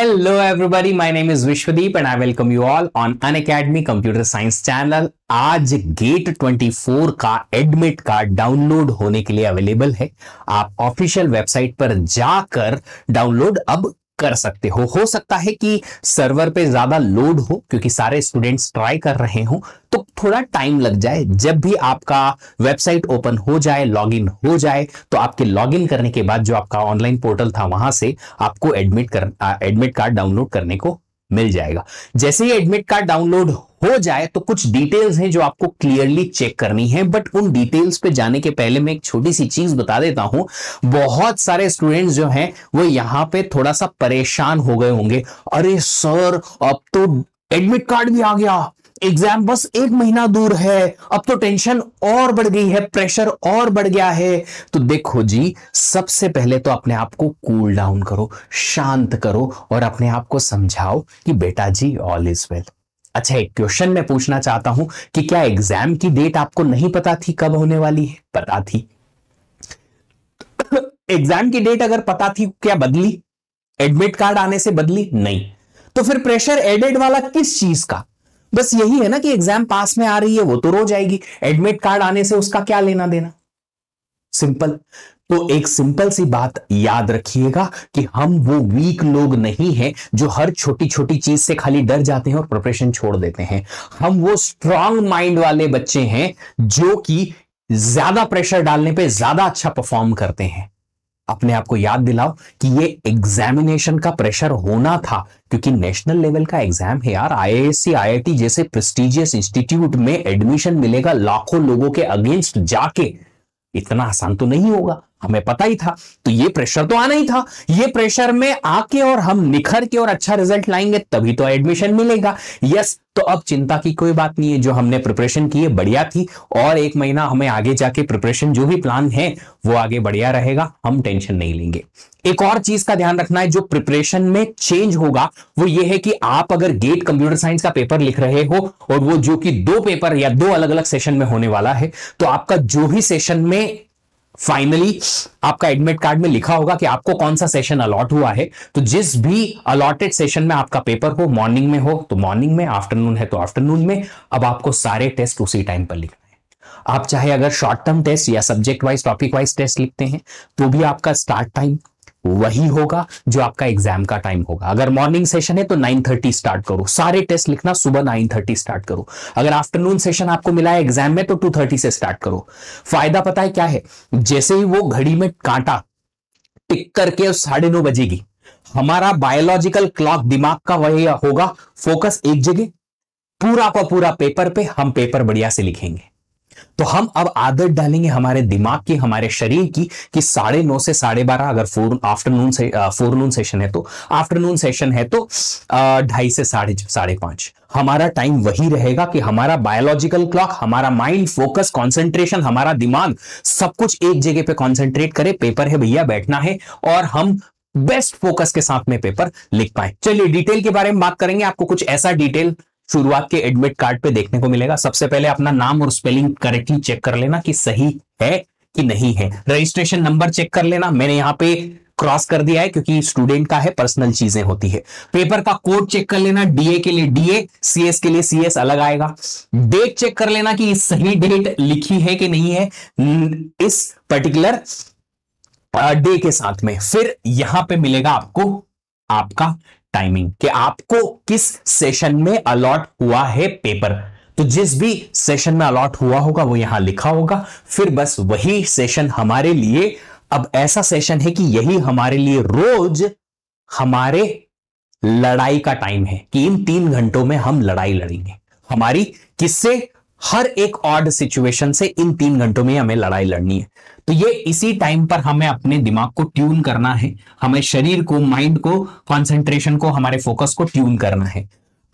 Hello everybody my name is Vishwadeep and I welcome you all on Unacademy computer science channel आज GATE 24 का admit card download होने के लिए available है आप ऑफिशियल वेबसाइट पर जाकर डाउनलोड अब कर सकते हो हो सकता है कि सर्वर पे ज्यादा लोड हो क्योंकि सारे स्टूडेंट्स ट्राई कर रहे हो तो थोड़ा टाइम लग जाए जब भी आपका वेबसाइट ओपन हो जाए लॉगिन हो जाए तो आपके लॉगिन करने के बाद जो आपका ऑनलाइन पोर्टल था वहां से आपको एडमिट कर एडमिट कार्ड डाउनलोड करने को मिल जाएगा जैसे ही एडमिट कार्ड डाउनलोड हो जाए तो कुछ डिटेल्स हैं जो आपको क्लियरली चेक करनी है बट उन डिटेल्स पे जाने के पहले मैं एक छोटी सी चीज बता देता हूं बहुत सारे स्टूडेंट्स जो हैं वो यहां पे थोड़ा सा परेशान हो गए होंगे अरे सर अब तो एडमिट कार्ड भी आ गया एग्जाम बस एक महीना दूर है अब तो टेंशन और बढ़ गई है प्रेशर और बढ़ गया है तो देखो जी सबसे पहले तो अपने आप को कूल डाउन करो शांत करो और अपने आप को समझाओ कि बेटा जी ऑल इज वेल अच्छा एक क्वेश्चन मैं पूछना चाहता हूं कि क्या एग्जाम की डेट आपको नहीं पता थी कब होने वाली है पता थी एग्जाम की डेट अगर पता थी क्या बदली एडमिट कार्ड आने से बदली नहीं तो फिर प्रेशर एडेड वाला किस चीज का बस यही है ना कि एग्जाम पास में आ रही है वो तो रोज आएगी एडमिट कार्ड आने से उसका क्या लेना देना सिंपल तो एक सिंपल सी बात याद रखिएगा कि हम वो वीक लोग नहीं हैं जो हर छोटी छोटी चीज से खाली डर जाते हैं और प्रिपरेशन छोड़ देते हैं हम वो स्ट्रांग माइंड वाले बच्चे हैं जो कि ज्यादा प्रेशर डालने पे ज्यादा अच्छा परफॉर्म करते हैं अपने आप को याद दिलाओ कि ये एग्जामिनेशन का प्रेशर होना था क्योंकि नेशनल लेवल का एग्जाम है यार आई आईआईटी जैसे प्रेस्टिजियस इंस्टीट्यूट में एडमिशन मिलेगा लाखों लोगों के अगेंस्ट जाके इतना आसान तो नहीं होगा हमें पता ही था तो ये प्रेशर तो आना ही था ये प्रेशर में आके और हम निखर के और अच्छा रिजल्ट लाएंगे तभी तो एडमिशन मिलेगा यस तो अब चिंता की कोई बात नहीं है जो हमने प्रिपरेशन की है बढ़िया थी और एक महीना हमें आगे जाके प्रिपरेशन जो भी प्लान है वो आगे बढ़िया रहेगा हम टेंशन नहीं लेंगे एक और चीज का ध्यान रखना है जो प्रिपरेशन में चेंज होगा वो ये है कि आप अगर गेट कंप्यूटर साइंस का पेपर लिख रहे हो और वो जो कि दो पेपर या दो अलग अलग सेशन में होने वाला है तो आपका जो भी सेशन में फाइनली आपका एडमिट कार्ड में लिखा होगा कि आपको कौन सा सेशन अलॉट हुआ है तो जिस भी अलॉटेड सेशन में आपका पेपर हो मॉर्निंग में हो तो मॉर्निंग में आफ्टरनून है तो आफ्टरनून में अब आपको सारे टेस्ट उसी टाइम पर लिखना है आप चाहे अगर शॉर्ट टर्म टेस्ट या subject wise topic wise test लिखते हैं तो भी आपका स्टार्ट टाइम वही होगा जो आपका एग्जाम का टाइम होगा अगर मॉर्निंग सेशन है तो 9:30 स्टार्ट करो सारे टेस्ट लिखना सुबह 9:30 स्टार्ट करो अगर आफ्टरनून सेशन आपको मिला है एग्जाम में तो 2:30 से स्टार्ट करो फायदा पता है क्या है जैसे ही वो घड़ी में कांटा टिक करके साढ़े नौ बजेगी हमारा बायोलॉजिकल क्लॉक दिमाग का वही होगा फोकस एक जगह पूरा का पूरा पेपर पे हम पेपर बढ़िया से लिखेंगे तो हम अब आदत डालेंगे हमारे दिमाग की हमारे शरीर की कि साढ़े नौ से साढ़े बारह अगर फोर आफ्टरनून से फोरनून सेशन है तो आफ्टरनून सेशन है तो ढाई से साढ़े साढ़े पांच हमारा टाइम वही रहेगा कि हमारा बायोलॉजिकल क्लॉक हमारा माइंड फोकस कंसंट्रेशन हमारा दिमाग सब कुछ एक जगह पे कंसंट्रेट करे पेपर है भैया बैठना है और हम बेस्ट फोकस के साथ में पेपर लिख पाए चलिए डिटेल के बारे में बात करेंगे आपको कुछ ऐसा डिटेल शुरुआत के एडमिट कार्ड पे देखने को मिलेगा सबसे पहले अपना नाम और स्पेलिंग करेक्टली चेक कर लेना कि सही है कि नहीं है रजिस्ट्रेशन नंबर चेक कर लेना मैंने यहाँ पे क्रॉस कर दिया है क्योंकि स्टूडेंट का है पर्सनल चीजें होती है पेपर का कोड चेक कर लेना डीए के लिए डीए सीएस के लिए सीएस अलग आएगा डेट चेक कर लेना कि सही डेट लिखी है कि नहीं है इस पर्टिकुलर डे के साथ में फिर यहां पे मिलेगा आपको आपका टाइमिंग कि आपको किस सेशन में अलॉट हुआ है पेपर तो जिस भी सेशन में अलॉट हुआ होगा वो यहां लिखा होगा फिर बस वही सेशन हमारे लिए अब ऐसा सेशन है कि यही हमारे लिए रोज हमारे लड़ाई का टाइम है कि इन तीन घंटों में हम लड़ाई लड़ेंगे हमारी किससे हर एक ऑड सिचुएशन से इन तीन घंटों में हमें लड़ाई लड़नी है तो ये इसी टाइम पर हमें अपने दिमाग को ट्यून करना है हमें शरीर को माइंड को कॉन्सेंट्रेशन को हमारे फोकस को ट्यून करना है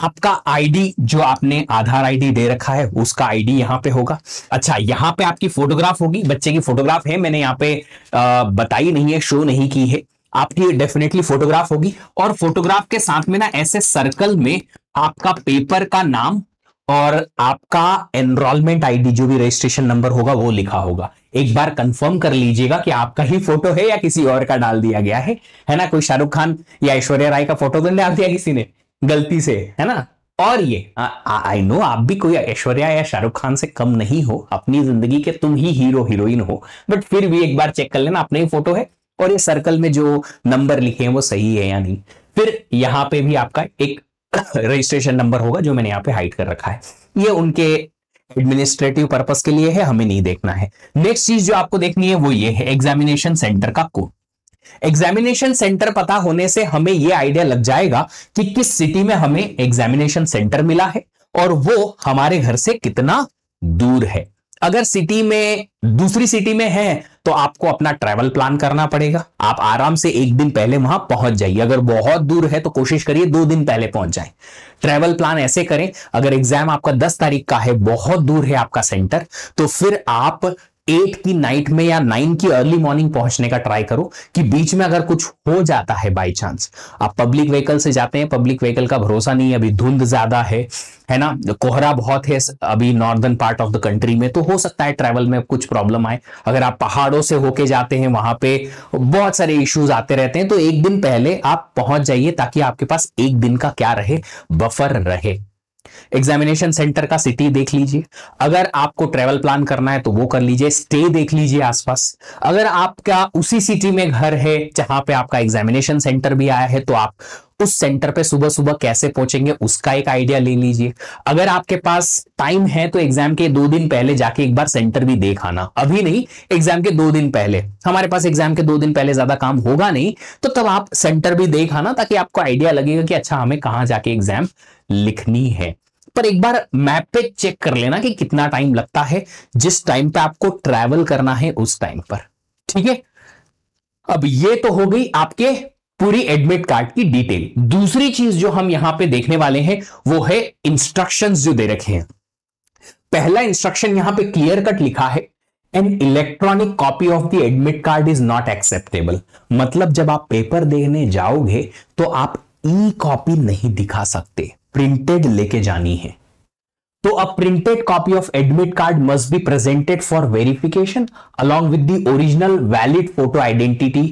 आपका आईडी जो आपने आधार आईडी दे रखा है उसका आईडी यहाँ पे होगा अच्छा यहाँ पे आपकी फोटोग्राफ होगी बच्चे की फोटोग्राफ है मैंने यहाँ पे बताई नहीं है शो नहीं की है आपकी डेफिनेटली फोटोग्राफ होगी और फोटोग्राफ के साथ में ना ऐसे सर्कल में आपका पेपर का नाम और आपका एनरोलमेंट आईडी जो भी रजिस्ट्रेशन नंबर होगा वो लिखा होगा एक बार कंफर्म कर लीजिएगा कि आपका ही फोटो है या किसी और का डाल दिया गया है है ना कोई शाहरुख खान या ऐश्वर्या राय का फोटो तो नहीं डाल दिया किसी ने गलती से है ना और ये आई नो आप भी कोई ऐश्वर्या या शाहरुख खान से कम नहीं हो अपनी जिंदगी के तुम ही हीरो हीरोइन हो बट फिर भी एक बार चेक कर लेना अपना ही फोटो है और ये सर्कल में जो नंबर लिखे हैं वो सही है या नहीं फिर यहाँ पे भी आपका एक रजिस्ट्रेशन नंबर होगा जो मैंने यहाँ पे हाइड कर रखा है ये उनके एडमिनिस्ट्रेटिव पर्पज के लिए है हमें नहीं देखना है नेक्स्ट चीज जो आपको देखनी है वो ये है एग्जामिनेशन सेंटर का कोड एग्जामिनेशन सेंटर पता होने से हमें यह आइडिया लग जाएगा कि किस सिटी में हमें एग्जामिनेशन सेंटर मिला है और वो हमारे घर से कितना दूर है अगर सिटी में दूसरी सिटी में है तो आपको अपना ट्रैवल प्लान करना पड़ेगा आप आराम से एक दिन पहले वहां पहुंच जाइए अगर बहुत दूर है तो कोशिश करिए दो दिन पहले पहुंच जाए ट्रैवल प्लान ऐसे करें अगर एग्जाम आपका दस तारीख का है बहुत दूर है आपका सेंटर तो फिर आप एट की नाइट में या नाइन की अर्ली मॉर्निंग पहुंचने का ट्राई करो कि बीच में अगर कुछ हो जाता है बाई चांस आप पब्लिक व्हीकल से जाते हैं पब्लिक व्हीकल का भरोसा नहीं है अभी धुंध ज्यादा है है ना कोहरा बहुत है अभी northern part of the country में तो हो सकता है ट्रैवल में कुछ प्रॉब्लम आए अगर आप पहाड़ों से होके जाते हैं वहां पे बहुत सारे इश्यूज आते रहते हैं तो एक दिन पहले आप पहुंच जाइए ताकि आपके पास एक दिन का क्या रहे बफर रहे एग्जामिनेशन सेंटर का सिटी देख लीजिए अगर आपको ट्रेवल प्लान करना है तो वो कर लीजिए स्टे देख लीजिए आसपास अगर आपका उसी सिटी में घर है जहां पे आपका एग्जामिनेशन सेंटर भी आया है तो आप उस सेंटर पे सुबह सुबह कैसे पहुंचेंगे उसका एक आइडिया ले लीजिए अगर आपके पास टाइम है तो एग्जाम के दो दिन पहले जाके एक बार सेंटर भी देख आना अभी नहीं एग्जाम के दो दिन पहले हमारे पास एग्जाम के दो दिन पहले ज्यादा काम होगा नहीं तो तब आप सेंटर भी देख आना ताकि आपको आइडिया लगेगा कि अच्छा हमें कहां जाके एग्जाम लिखनी है पर एक बार मैप पे चेक कर लेना कि कितना टाइम लगता है जिस टाइम पे आपको ट्रैवल करना है उस टाइम पर ठीक है अब ये तो हो गई आपके पूरी एडमिट कार्ड की डिटेल दूसरी चीज जो हम यहां पे देखने वाले हैं वो है इंस्ट्रक्शंस जो दे रखे हैं पहला इंस्ट्रक्शन यहां पे क्लियर कट लिखा है an electronic copy of the admit card is not acceptable मतलब जब आप पेपर देने जाओगे तो आप ई e कॉपी नहीं दिखा सकते प्रिंटेड लेके जानी है तो a printed copy of admit card must be presented for verification along with the original valid photo identity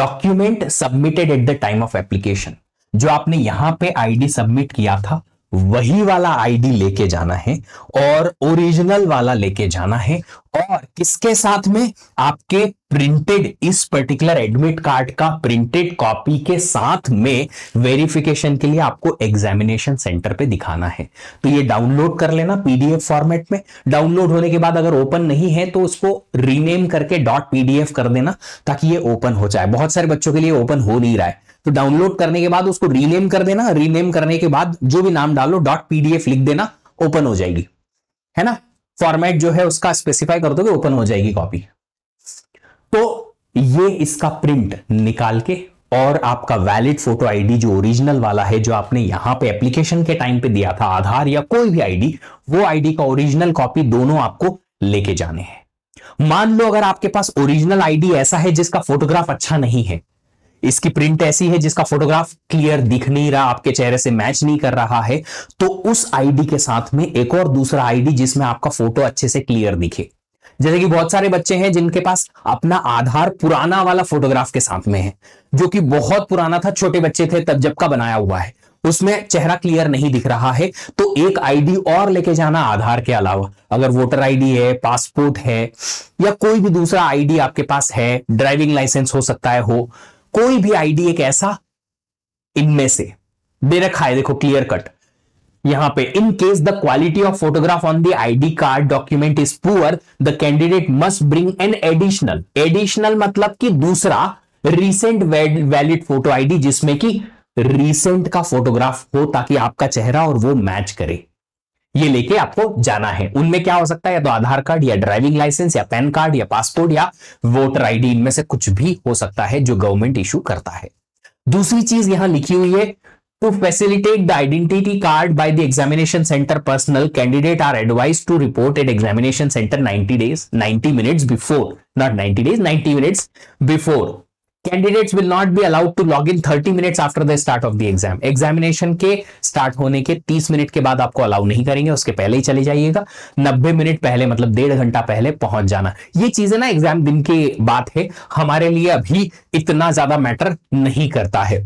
document submitted at the time of application जो आपने यहां पे आईडी सबमिट किया था वही वाला आईडी लेके जाना है और ओरिजिनल वाला लेके जाना है और किसके साथ में आपके प्रिंटेड इस पर्टिकुलर एडमिट कार्ड का प्रिंटेड कॉपी के साथ में वेरिफिकेशन के लिए आपको एग्जामिनेशन सेंटर पे दिखाना है तो ये डाउनलोड कर लेना पीडीएफ फॉर्मेट में डाउनलोड होने के बाद अगर ओपन नहीं है तो उसको रीनेम करके डॉट पीडीएफ कर देना ताकि ये ओपन हो जाए बहुत सारे बच्चों के लिए ओपन हो नहीं रहा है तो डाउनलोड करने के बाद उसको रीनेम कर देना रीनेम करने के बाद जो भी नाम डालो डॉट पीडीएफ लिख देना ओपन हो जाएगी है ना फॉर्मेट जो है उसका स्पेसिफाई कर दो ओपन हो जाएगी कॉपी तो ये इसका प्रिंट निकाल के और आपका वैलिड फोटो आईडी जो ओरिजिनल वाला है जो आपने यहां पे एप्लीकेशन के टाइम पे दिया था आधार या कोई भी आईडी वो आईडी का ओरिजिनल कॉपी दोनों आपको लेके जाने हैं मान लो अगर आपके पास ओरिजिनल आईडी ऐसा है जिसका फोटोग्राफ अच्छा नहीं है इसकी प्रिंट ऐसी है जिसका फोटोग्राफ क्लियर दिख नहीं रहा आपके चेहरे से मैच नहीं कर रहा है तो उस आईडी के साथ में एक और दूसरा आईडी जिसमें आपका फोटो अच्छे से क्लियर दिखे जैसे कि बहुत सारे बच्चे हैं जिनके पास अपना आधार पुराना वाला फोटोग्राफ के साथ में है जो कि बहुत पुराना था छोटे बच्चे थे तब जब का बनाया हुआ है उसमें चेहरा क्लियर नहीं दिख रहा है तो एक आईडी और लेके जाना आधार के अलावा अगर वोटर आईडी है पासपोर्ट है या कोई भी दूसरा आईडी आपके पास है ड्राइविंग लाइसेंस हो सकता है हो कोई भी आईडी एक ऐसा इनमें से दे रखा है देखो क्लियर कट यहां पे in case the quality of photograph on the ID card document is poor the candidate must bring an additional additional मतलब कि दूसरा रिसेंट वैलिड फोटो आईडी जिसमें कि रिसेंट का फोटोग्राफ हो ताकि आपका चेहरा और वो मैच करे ये लेके आपको जाना है उनमें क्या हो सकता है या तो आधार कार्ड या ड्राइविंग लाइसेंस या पैन कार्ड या पासपोर्ट या वोटर आईडी इनमें से कुछ भी हो सकता है जो गवर्नमेंट इश्यू करता है दूसरी चीज यहां लिखी हुई है to facilitate the identity card by the examination centre personal candidate are advise to report at examination centre 90 days 90 minutes before not 90 days 90 minutes before candidates will not be allowed to log in thirty minutes after the start of the exam examination के start होने के तीस minute के बाद आपको allow नहीं करेंगे उसके पहले ही चले जाइएगा नब्बे मिनट पहले मतलब डेढ़ घंटा पहले पहुंच जाना ये चीजें ना एग्जाम दिन की बात है हमारे लिए अभी इतना ज्यादा मैटर नहीं करता है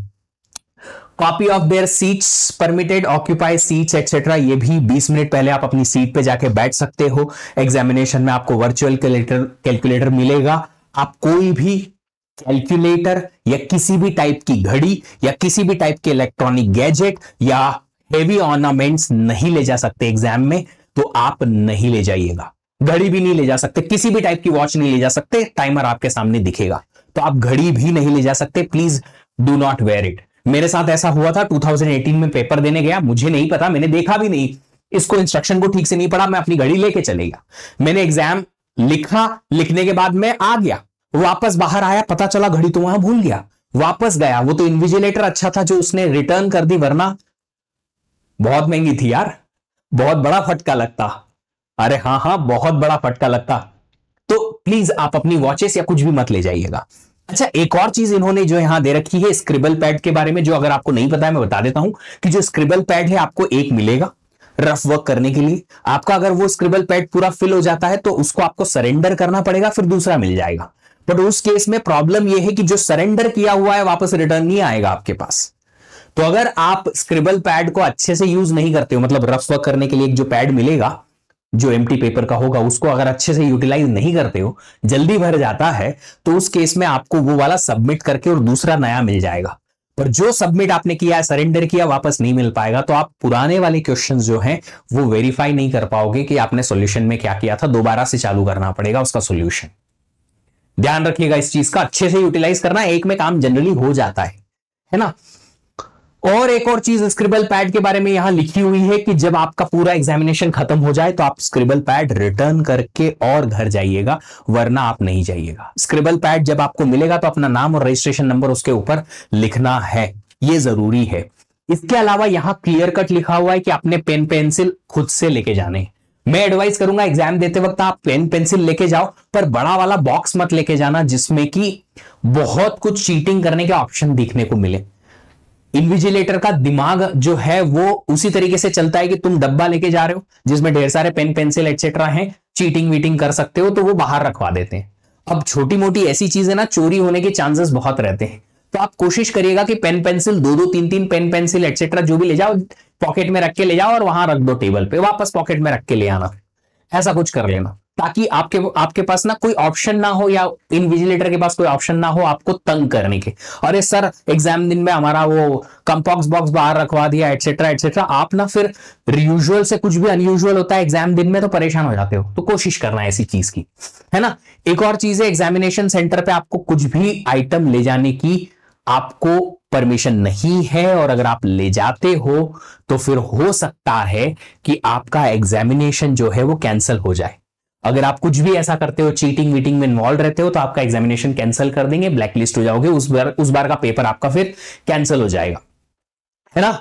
copy of their seats permitted occupy seats etcetera ये भी 20 मिनट पहले आप अपनी सीट पे जाके बैठ सकते हो एग्जामिनेशन में आपको वर्चुअल कैलकुलेटर कैलकुलेटर मिलेगा आप कोई भी कैलकुलेटर या किसी भी टाइप की घड़ी या किसी भी टाइप के इलेक्ट्रॉनिक गैजेट या हेवी ऑर्नामेंट्स नहीं ले जा सकते एग्जाम में तो आप नहीं ले जाइएगा घड़ी भी नहीं ले जा सकते किसी भी टाइप की वॉच नहीं ले जा सकते टाइमर आपके सामने दिखेगा तो आप घड़ी भी नहीं ले जा सकते please do not wear it मेरे साथ ऐसा हुआ था 2018 में पेपर देने गया मुझे नहीं पता मैंने देखा भी नहीं इसको इंस्ट्रक्शन को ठीक से नहीं पढ़ा मैं अपनी घड़ी लेके चले गया मैंने एग्जाम लिखा लिखने के बाद मैं आ गया वापस बाहर आया पता चला घड़ी तो वहां भूल गया वापस गया वो तो इन्विजिलेटर अच्छा था जो उसने रिटर्न कर दी वरना बहुत महंगी थी यार बहुत बड़ा फटका लगता अरे हाँ हाँ बहुत बड़ा फटका लगता तो प्लीज आप अपनी वॉचेस या कुछ भी मत ले जाइएगा अच्छा एक और चीज इन्होंने जो यहां दे रखी है स्क्रिबल पैड के बारे में जो अगर आपको नहीं पता है मैं बता देता हूं कि जो स्क्रिबल पैड है आपको एक मिलेगा रफ वर्क करने के लिए आपका अगर वो स्क्रिबल पैड पूरा फिल हो जाता है तो उसको आपको सरेंडर करना पड़ेगा फिर दूसरा मिल जाएगा बट उस केस में प्रॉब्लम यह है कि जो सरेंडर किया हुआ है वापस रिटर्न नहीं आएगा आपके पास तो अगर आप स्क्रिबल पैड को अच्छे से यूज नहीं करते हो मतलब रफ वर्क करने के लिए एक जो पैड मिलेगा जो एम पेपर का होगा उसको अगर अच्छे से यूटिलाइज नहीं करते हो जल्दी भर जाता है तो उस केस में आपको वो वाला सबमिट करके और दूसरा नया मिल जाएगा पर जो सबमिट आपने किया है सरेंडर किया वापस नहीं मिल पाएगा तो आप पुराने वाले क्वेश्चन जो हैं वो वेरीफाई नहीं कर पाओगे कि आपने सोल्यूशन में क्या किया था दोबारा से चालू करना पड़ेगा उसका सोल्यूशन ध्यान रखिएगा इस चीज का अच्छे से यूटिलाइज करना एक में काम जनरली हो जाता है है ना और एक और चीज स्क्रिबल पैड के बारे में यहां लिखी हुई है कि जब आपका पूरा एग्जामिनेशन खत्म हो जाए तो आप स्क्रिबल पैड रिटर्न करके और घर जाइएगा वरना आप नहीं जाइएगा स्क्रिबल पैड जब आपको मिलेगा तो अपना नाम और रजिस्ट्रेशन नंबर उसके ऊपर लिखना है ये जरूरी है इसके अलावा यहां क्लियर कट लिखा हुआ है कि आपने पेन पेंसिल खुद से लेके जाने मैं एडवाइस करूंगा एग्जाम देते वक्त आप पेन पेंसिल लेके जाओ पर बड़ा वाला बॉक्स मत लेके जाना जिसमें कि बहुत कुछ चीटिंग करने के ऑप्शन देखने को मिले इन्विजिलेटर का दिमाग जो है वो उसी तरीके से चलता है कि तुम डब्बा लेके जा रहे हो जिसमें ढेर सारे पेन पेंसिल एक्सेट्रा है चीटिंग वीटिंग कर सकते हो तो वो बाहर रखवा देते हैं अब छोटी मोटी ऐसी चीज है ना चोरी होने के चांसेस बहुत रहते हैं तो आप कोशिश करिएगा कि पेन पेंसिल दो दो तीन तीन पेन पेंसिल एक्सेट्रा जो भी ले जाओ पॉकेट में रख के ले जाओ और वहां रख दो टेबल पे वापस पॉकेट में रख के ले आना ऐसा कुछ कर लेना ताकि आपके आपके पास ना कोई ऑप्शन ना हो या इन विजिलेटर के पास कोई ऑप्शन ना हो आपको तंग करने के अरे सर एग्जाम दिन में हमारा वो कंपॉक्स बॉक्स बाहर रखवा दिया एटसेट्रा एटसेट्रा आप ना फिर यूजुअल से कुछ भी अनयूजुअल होता है एग्जाम दिन में तो परेशान हो जाते हो तो कोशिश करना ऐसी चीज की है ना एक और चीज है एग्जामिनेशन सेंटर पर आपको कुछ भी आइटम ले जाने की आपको परमिशन नहीं है और अगर आप ले जाते हो तो फिर हो सकता है कि आपका एग्जामिनेशन जो है वो कैंसिल हो जाए अगर आप कुछ भी ऐसा करते हो चीटिंग वीटिंग में इन्वॉल्व रहते हो तो आपका एग्जामिनेशन कैंसिल कर देंगे ब्लैकलिस्ट हो जाओगे उस बार उस बार का पेपर आपका फिर कैंसिल हो जाएगा है ना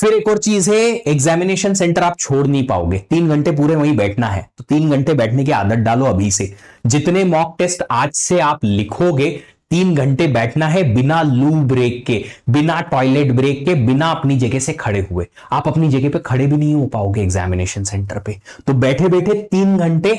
फिर एक और चीज है एग्जामिनेशन सेंटर आप छोड़ नहीं पाओगे तीन घंटे पूरे वहीं बैठना है तो तीन घंटे बैठने की आदत डालो अभी से जितने मॉक टेस्ट आज से आप लिखोगे तीन घंटे बैठना है बिना लू ब्रेक के बिना टॉयलेट ब्रेक के बिना अपनी जगह से खड़े हुए आप अपनी जगह पे खड़े भी नहीं हो पाओगे एग्जामिनेशन सेंटर पे तो बैठे बैठे तीन घंटे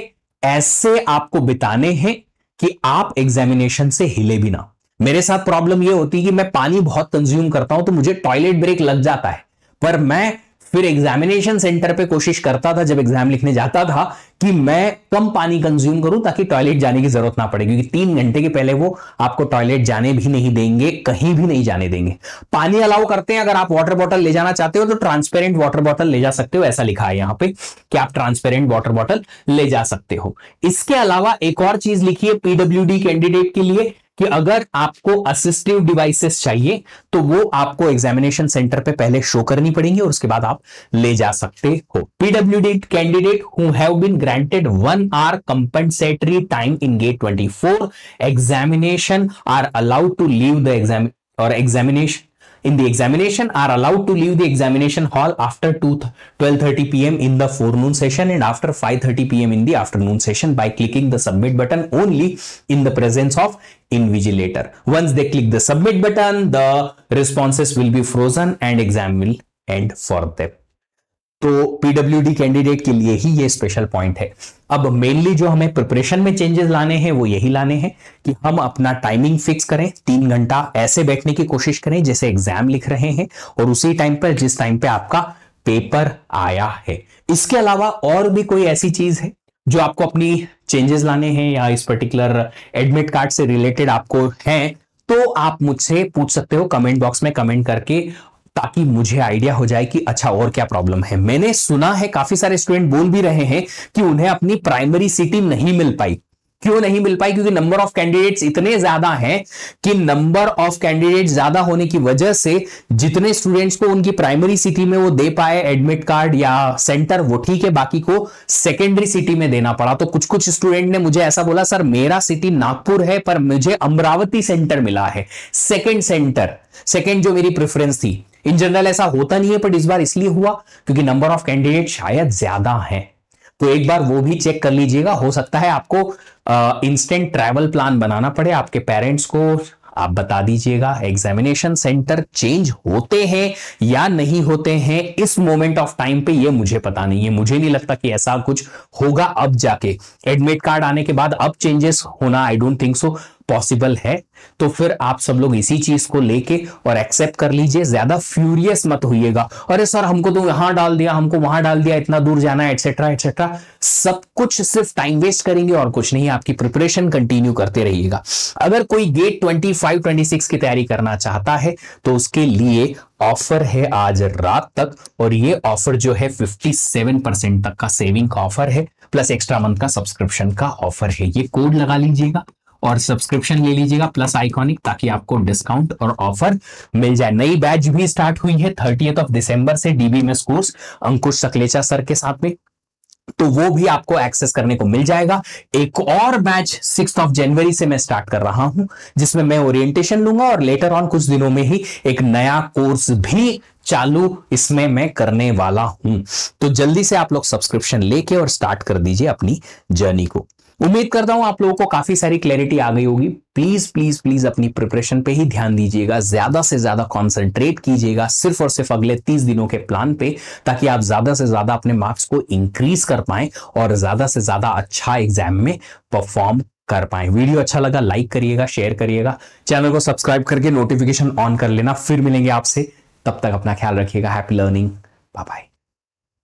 ऐसे आपको बिताने हैं कि आप एग्जामिनेशन से हिले भी ना मेरे साथ प्रॉब्लम यह होती है कि मैं पानी बहुत कंज्यूम करता हूं तो मुझे टॉयलेट ब्रेक लग जाता है पर मैं फिर एग्जामिनेशन सेंटर पे कोशिश करता था जब एग्जाम लिखने जाता था कि मैं कम पानी कंज्यूम करूं ताकि टॉयलेट जाने की जरूरत ना पड़े क्योंकि तीन घंटे के पहले वो आपको टॉयलेट जाने भी नहीं देंगे कहीं भी नहीं जाने देंगे पानी अलाउ करते हैं अगर आप वाटर बॉटल ले जाना चाहते हो तो ट्रांसपेरेंट वाटर बॉटल ले जा सकते हो ऐसा लिखा है यहां पर कि आप ट्रांसपेरेंट वाटर बॉटल ले जा सकते हो इसके अलावा एक और चीज लिखी है पीडब्ल्यू कैंडिडेट के लिए कि अगर आपको असिस्टिव डिवाइसेस चाहिए तो वो आपको एग्जामिनेशन सेंटर पे पहले शो करनी पड़ेंगी और उसके बाद आप ले जा सकते हो PW D candidate who have been granted one or compensatory time in GATE twenty four examination are allowed to leave the exam और examination in the examination are allowed to leave the examination hall after 12.30 p.m. in the forenoon session and after 5.30 p.m. in the afternoon session by clicking the submit button only in the presence of invigilator. Once they click the submit button, the responses will be frozen and exam will end for them. तो PW candidate के लिए ही ये special point है अब mainly जो हमें preparation में changes लाने हैं वो यही लाने हैं कि हम अपना टाइमिंग फिक्स करें तीन घंटा ऐसे बैठने की कोशिश करें जैसे एग्जाम लिख रहे हैं और उसी टाइम पर जिस टाइम पे आपका पेपर आया है इसके अलावा और भी कोई ऐसी चीज है जो आपको अपनी चेंजेस लाने हैं या इस पर्टिकुलर एडमिट कार्ड से रिलेटेड आपको है तो आप मुझसे पूछ सकते हो कमेंट बॉक्स में कमेंट करके ताकि मुझे आइडिया हो जाए कि अच्छा और क्या प्रॉब्लम है मैंने सुना है काफी सारे स्टूडेंट बोल भी रहे हैं कि उन्हें अपनी प्राइमरी सिटी नहीं मिल पाई क्यों नहीं मिल पाई क्योंकि नंबर ऑफ कैंडिडेट्स इतने ज्यादा हैं कि नंबर ऑफ कैंडिडेट ज्यादा होने की वजह से जितने स्टूडेंट्स को उनकी प्राइमरी सिटी में वो दे पाए एडमिट कार्ड या सेंटर वो ठीक है बाकी को सेकेंडरी सिटी में देना पड़ा तो कुछ कुछ स्टूडेंट ने मुझे ऐसा बोला सर मेरा सिटी नागपुर है पर मुझे अमरावती सेंटर मिला है सेकेंड सेंटर सेकेंड जो मेरी प्रेफरेंस थी इन जनरल ऐसा होता नहीं है बट इस बार इसलिए हुआ क्योंकि नंबर ऑफ कैंडिडेट शायद ज्यादा है तो एक बार वो भी चेक कर लीजिएगा हो सकता है आपको इंस्टेंट ट्रैवल प्लान बनाना पड़े आपके पेरेंट्स को आप बता दीजिएगा एग्जामिनेशन सेंटर चेंज होते हैं या नहीं होते हैं इस मोमेंट ऑफ टाइम पे ये मुझे पता नहीं है मुझे नहीं लगता कि ऐसा कुछ होगा अब जाके एडमिट कार्ड आने के बाद अब चेंजेस होना I don't think so possible है तो फिर आप सब लोग इसी चीज को लेके और एक्सेप्ट कर लीजिए ज्यादा फ्यूरियस मत होइएगा अरे सर हमको तो यहां डाल दिया हमको वहां डाल दिया इतना दूर जाना है एटसेट्रा एटसेट्रा सब कुछ सिर्फ टाइम वेस्ट करेंगे और कुछ नहीं आपकी प्रिपरेशन कंटिन्यू करते रहिएगा अगर कोई GATE twenty five twenty six की तैयारी करना चाहता है तो उसके लिए ऑफर है आज रात तक और ये ऑफर जो है 57 परसेंट तक का सेविंग का ऑफर है प्लस एक्स्ट्रा मंथ का सब्सक्रिप्शन का ऑफर है ये कोड लगा लीजिएगा और सब्सक्रिप्शन ले लीजिएगा प्लस आइकॉनिक ताकि आपको डिस्काउंट और ऑफर मिल जाए नई बैच भी स्टार्ट हुई है थर्टी ऑफ दिसंबर से डीबी में कोर्स अंकुश सकलेचा सर के साथ में तो वो भी आपको एक्सेस करने को मिल जाएगा एक और बैच सिक्स ऑफ जनवरी से मैं स्टार्ट कर रहा हूं जिसमें मैं ओरिएंटेशन लूंगा और लेटर ऑन कुछ दिनों में ही एक नया कोर्स भी चालू इसमें मैं करने वाला हूं तो जल्दी से आप लोग सब्सक्रिप्शन लेके और स्टार्ट कर दीजिए अपनी जर्नी को उम्मीद करता हूं आप लोगों को काफी सारी क्लैरिटी आ गई होगी प्लीज प्लीज प्लीज अपनी प्रिपरेशन पे ही ध्यान दीजिएगा ज्यादा से ज्यादा कॉन्सेंट्रेट कीजिएगा सिर्फ और सिर्फ अगले तीस दिनों के प्लान पे ताकि आप ज्यादा से ज्यादा अपने मार्क्स को इंक्रीज कर पाए और ज्यादा से ज्यादा अच्छा एग्जाम में परफॉर्म कर पाए वीडियो अच्छा लगा लाइक करिएगा शेयर करिएगा चैनल को सब्सक्राइब करके नोटिफिकेशन ऑन कर लेना फिर मिलेंगे आपसे तब तक अपना ख्याल रखिएगा हैप्पी लर्निंग बाय बाय